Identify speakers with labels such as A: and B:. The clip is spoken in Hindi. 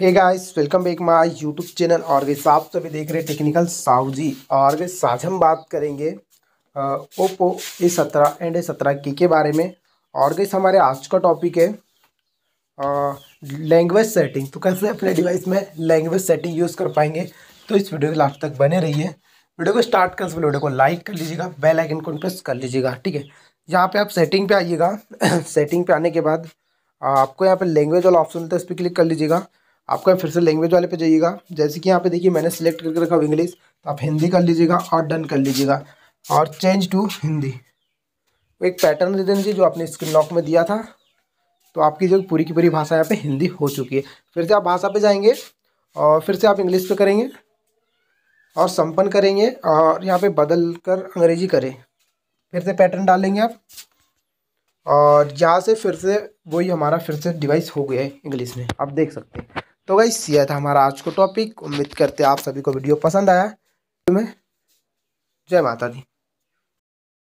A: hey guys welcome back my YouTube channel और वे आप सभी देख रहे हैं टेक्निकल साउ जी और वे आज हम बात करेंगे ओप्पो ए सत्रह एंड ए सत्रह के के बारे में और वैसे हमारे आज का टॉपिक है लैंग्वेज सेटिंग तो कैसे अपने डिवाइस में लैंग्वेज सेटिंग यूज़ कर पाएंगे तो इस वीडियो के लास्ट तक बने रही वीडियो को स्टार्ट कर सकते वीडियो को लाइक कर लीजिएगा बेल आइकन को प्रेस कर लीजिएगा ठीक है यहाँ पे आप सेटिंग पे आइएगा सेटिंग पे आने के बाद आपको यहाँ पे लैंग्वेज वाला ऑप्शन होता है इस पर क्लिक कर लीजिएगा आपका फिर से लैंग्वेज वाले पे जाइएगा जैसे कि यहाँ पे देखिए मैंने सेलेक्ट करके रखा इंग्लिश तो आप हिंदी कर लीजिएगा और डन कर लीजिएगा और चेंज टू हिंदी एक पैटर्न दे देंगे जो आपने स्क्रीन लॉक में दिया था तो आपकी जो पूरी की पूरी भाषा यहाँ पे हिंदी हो चुकी है फिर से आप भाषा पे जाएंगे और फिर से आप इंग्लिश पे करेंगे और संपन्न करेंगे और यहाँ पे बदल कर अंग्रेजी करें फिर से पैटर्न डालेंगे आप और यहाँ से फिर से वही हमारा फिर से डिवाइस हो गया है इंग्लिश में आप देख सकते हैं तो गाइस यह था हमारा आज का टॉपिक उम्मीद करते आप सभी को वीडियो पसंद आया तो मैं जय माता दी